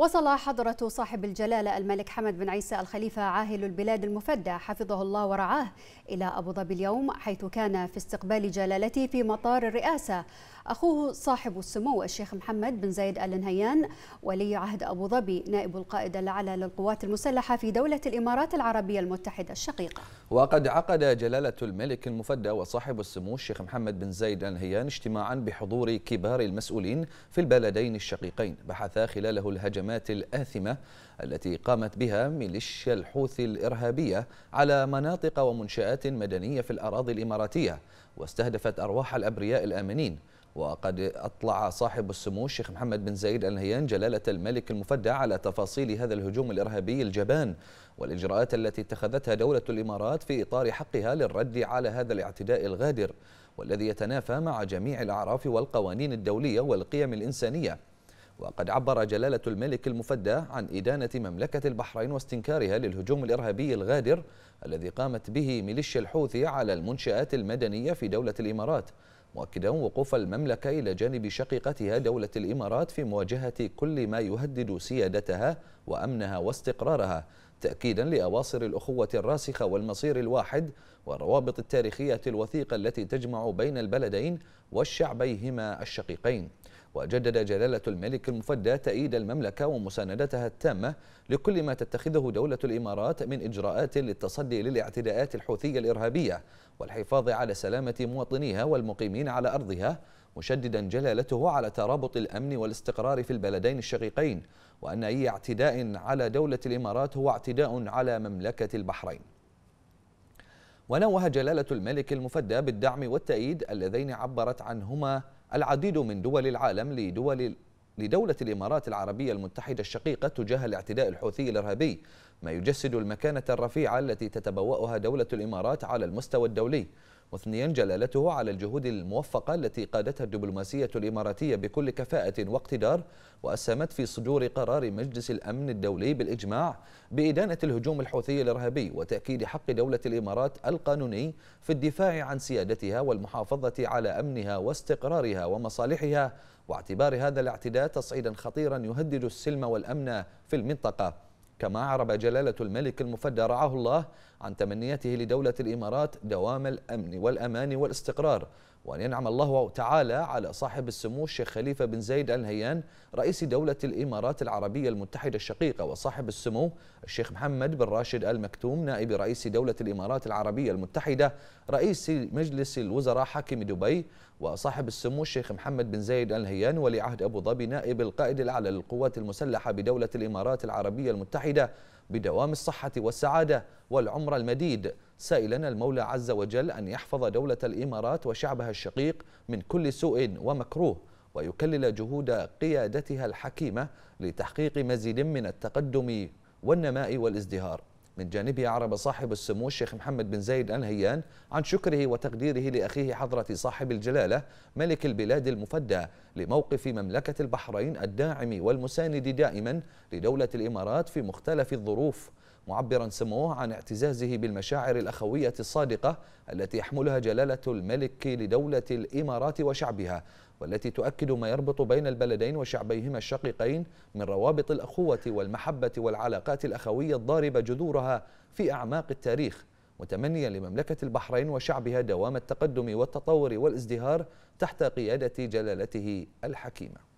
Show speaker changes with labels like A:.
A: وصل حضرة صاحب الجلالة الملك حمد بن عيسى الخليفة عاهل البلاد المفدى حفظه الله ورعاه إلى أبو ظبي اليوم حيث كان في استقبال جلالته في مطار الرئاسة أخوه صاحب السمو الشيخ محمد بن زايد آل نهيان ولي عهد أبو ظبي نائب القائد الأعلى للقوات المسلحة في دولة الإمارات العربية المتحدة الشقيقة وقد عقد جلالة الملك المفدى وصاحب السمو الشيخ محمد بن زايد آل نهيان اجتماعا بحضور كبار المسؤولين في البلدين الشقيقين بحثا خلاله الهجمات الآثمة التي قامت بها ميليشيا الحوثي الإرهابية على مناطق ومنشآت مدنية في الأراضي الإماراتية واستهدفت أرواح الأبرياء الآمنين وقد أطلع صاحب السمو الشيخ محمد بن زايد آل نهيان جلالة الملك المفدى على تفاصيل هذا الهجوم الإرهابي الجبان والإجراءات التي اتخذتها دولة الإمارات في إطار حقها للرد على هذا الاعتداء الغادر والذي يتنافى مع جميع الأعراف والقوانين الدولية والقيم الإنسانية وقد عبر جلالة الملك المفدى عن إدانة مملكة البحرين واستنكارها للهجوم الإرهابي الغادر الذي قامت به ميليشيا الحوثي على المنشآت المدنية في دولة الإمارات مؤكدا وقوف المملكة إلى جانب شقيقتها دولة الإمارات في مواجهة كل ما يهدد سيادتها وأمنها واستقرارها تأكيدا لأواصر الأخوة الراسخة والمصير الواحد والروابط التاريخية الوثيقة التي تجمع بين البلدين والشعبيهما الشقيقين وجدد جلالة الملك المفدى تأييد المملكة ومساندتها التامة لكل ما تتخذه دولة الإمارات من إجراءات للتصدي للاعتداءات الحوثية الإرهابية والحفاظ على سلامة مواطنيها والمقيمين على أرضها مشددا جلالته على ترابط الأمن والاستقرار في البلدين الشقيقين وأن أي اعتداء على دولة الإمارات هو اعتداء على مملكة البحرين ونوه جلالة الملك المفدى بالدعم والتأييد اللذين عبرت عنهما العديد من دول العالم لدول لدولة الإمارات العربية المتحدة الشقيقة تجاه الاعتداء الحوثي الإرهابي ما يجسد المكانة الرفيعة التي تتبوأها دولة الإمارات على المستوى الدولي مثنيا جلالته على الجهود الموفقة التي قادتها الدبلوماسية الإماراتية بكل كفاءة واقتدار وأسهمت في صدور قرار مجلس الأمن الدولي بالإجماع بإدانة الهجوم الحوثي الإرهابي وتأكيد حق دولة الإمارات القانوني في الدفاع عن سيادتها والمحافظة على أمنها واستقرارها ومصالحها واعتبار هذا الاعتداء تصعيدا خطيرا يهدد السلم والأمن في المنطقة كما أعرب جلالة الملك المفدى رعاه الله عن تمنيته لدولة الإمارات دوام الأمن والأمان والاستقرار وأن ينعم الله تعالى على صاحب السمو الشيخ خليفة بن زايد آل نهيان رئيس دولة الإمارات العربية المتحدة الشقيقة وصاحب السمو الشيخ محمد بن راشد آل مكتوم نائب رئيس دولة الإمارات العربية المتحدة رئيس مجلس الوزراء حاكم دبي وصاحب السمو الشيخ محمد بن زايد آل نهيان ولي عهد أبو ظبي نائب القائد الأعلى للقوات المسلحة بدولة الإمارات العربية المتحدة بدوام الصحة والسعادة والعمر المديد سائلا المولى عز وجل أن يحفظ دولة الإمارات وشعبها الشقيق من كل سوء ومكروه ويكلل جهود قيادتها الحكيمة لتحقيق مزيد من التقدم والنماء والازدهار من جانبه أعرب صاحب السمو الشيخ محمد بن زايد آل نهيان عن شكره وتقديره لأخيه حضرة صاحب الجلالة ملك البلاد المفدى لموقف مملكة البحرين الداعم والمساند دائما لدولة الإمارات في مختلف الظروف معبرا سموه عن اعتزازه بالمشاعر الأخوية الصادقة التي يحملها جلالة الملك لدولة الإمارات وشعبها والتي تؤكد ما يربط بين البلدين وشعبيهما الشقيقين من روابط الأخوة والمحبة والعلاقات الأخوية الضاربة جذورها في أعماق التاريخ متمنيا لمملكة البحرين وشعبها دوام التقدم والتطور والازدهار تحت قيادة جلالته الحكيمة